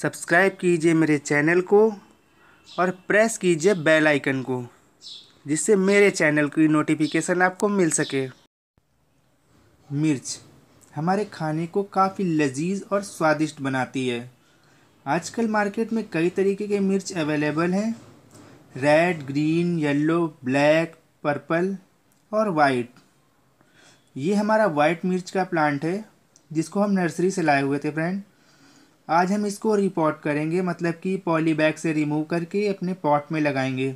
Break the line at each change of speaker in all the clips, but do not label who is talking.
subscribe कीजिए मेरे channel को और प्रेस कीजिए बेल आइकन को जिससे मेरे चैनल की नोटिफिकेशन आपको मिल सके मिर्च हमारे खाने को काफ़ी लजीज और स्वादिष्ट बनाती है आजकल मार्केट में कई तरीके के मिर्च अवेलेबल हैं red green yellow black purple और वाइट ये हमारा वाइट मिर्च का प्लांट है जिसको हम नर्सरी से लाए हुए थे फ्रेंड आज हम इसको रिपोर्ट करेंगे मतलब कि पॉली बैग से रिमूव करके अपने पॉट में लगाएंगे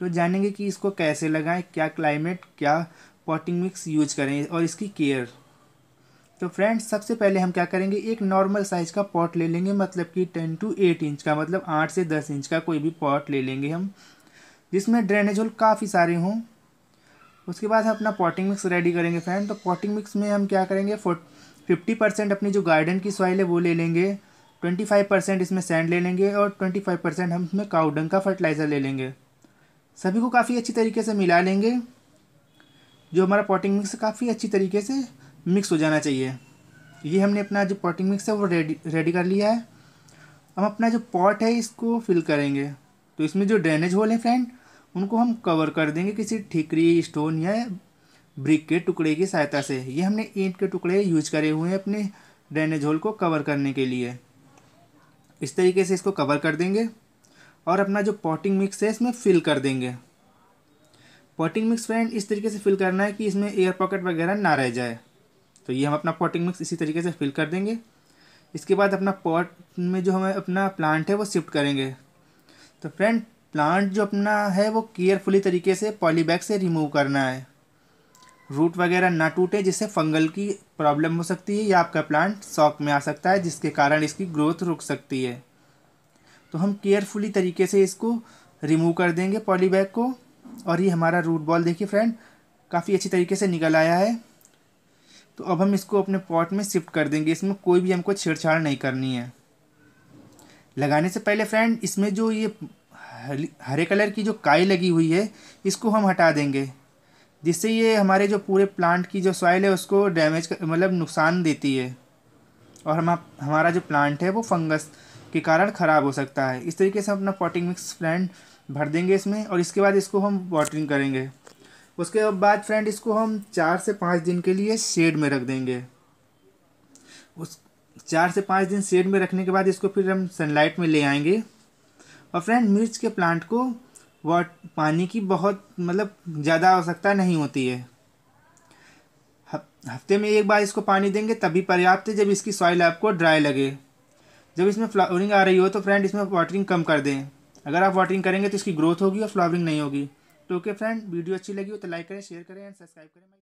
तो जानेंगे कि इसको कैसे लगाएं क्या क्लाइमेट क्या पॉटिंग मिक्स यूज करें और इसकी केयर तो फ्रेंड्स सबसे पहले हम क्या करेंगे एक नॉर्मल साइज़ का पॉट ले लेंगे मतलब कि टेन टू एट इंच का मतलब आठ से दस इंच का कोई भी पॉट ले लेंगे हम जिसमें ड्रेनेज होल काफ़ी सारे हों उसके बाद हम अपना पॉटिंग मिक्स रेडी करेंगे फ्रेंड तो पॉटिंग मिक्स में हम क्या करेंगे फोट फिफ्टी परसेंट अपनी जो गार्डन की सॉइल है वो ले लेंगे ट्वेंटी फाइव परसेंट इसमें सैंड ले लेंगे और ट्वेंटी फाइव परसेंट हम इसमें काउडंग का फर्टिलाइज़र ले लेंगे सभी को काफ़ी अच्छी तरीके से मिला लेंगे जो हमारा पॉटिंग मिक्स काफ़ी अच्छी तरीके से मिक्स हो जाना चाहिए ये हमने अपना जो पॉटिंग मिक्स है वो रेडी रेडी कर लिया है हम अपना जो पॉट है इसको फिल करेंगे तो इसमें जो ड्रेनेज होल है फ्रेंड उनको हम कवर कर देंगे किसी ठिकरी स्टोन या ब्रिक के टुकड़े की सहायता से ये हमने ईंट के टुकड़े यूज करे हुए हैं अपने ड्रेनेज होल को कवर करने के लिए इस तरीके से इसको कवर कर देंगे और अपना जो पॉटिंग मिक्स है इसमें फिल कर देंगे पॉटिंग मिक्स फ्रेंड इस तरीके से फिल करना है कि इसमें एयर पॉकेट वगैरह ना रह जाए तो ये हम अपना पॉटिंग मिक्स इसी तरीके से फिल कर देंगे इसके बाद अपना पॉट में जो हमें अपना प्लांट है वो शिफ्ट करेंगे तो फ्रेंड प्लांट जो अपना है वो केयरफुली तरीके से पॉलीबैग से रिमूव करना है रूट वगैरह ना टूटे जिससे फंगल की प्रॉब्लम हो सकती है या आपका प्लांट शॉक में आ सकता है जिसके कारण इसकी ग्रोथ रुक सकती है तो हम केयरफुली तरीके से इसको रिमूव कर देंगे पॉलीबैग को और ये हमारा रूट बॉल देखिए फ्रेंड काफ़ी अच्छी तरीके से निकल आया है तो अब हम इसको अपने पॉट में शिफ्ट कर देंगे इसमें कोई भी हमको छेड़छाड़ नहीं करनी है लगाने से पहले फ्रेंड इसमें जो ये हरे कलर की जो काई लगी हुई है इसको हम हटा देंगे जिससे ये हमारे जो पूरे प्लांट की जो सॉइल है उसको डैमेज मतलब नुकसान देती है और हम हमारा जो प्लांट है वो फंगस के कारण ख़राब हो सकता है इस तरीके से हम अपना पॉटिंग मिक्स फ्रेंड भर देंगे इसमें और इसके बाद इसको हम वाटरिंग करेंगे उसके बाद फ्रेंड इसको हम चार से पाँच दिन के लिए शेड में रख देंगे उस चार से पाँच दिन शेड में रखने के बाद इसको फिर हम सनलाइट में ले आएंगे और फ्रेंड मिर्च के प्लांट को वाट पानी की बहुत मतलब ज़्यादा आवश्यकता नहीं होती है हफ्ते में एक बार इसको पानी देंगे तभी पर्याप्त है जब इसकी सॉइल आपको ड्राई लगे जब इसमें फ्लावरिंग आ रही हो तो फ्रेंड इसमें वाटरिंग कम कर दें अगर आप वाटरिंग करेंगे तो इसकी ग्रोथ होगी और फ्लावरिंग नहीं होगी तो ओके फ्रेंड वीडियो अच्छी लगी हो तो लाइक करें शेयर करें एंड सब्सक्राइब करें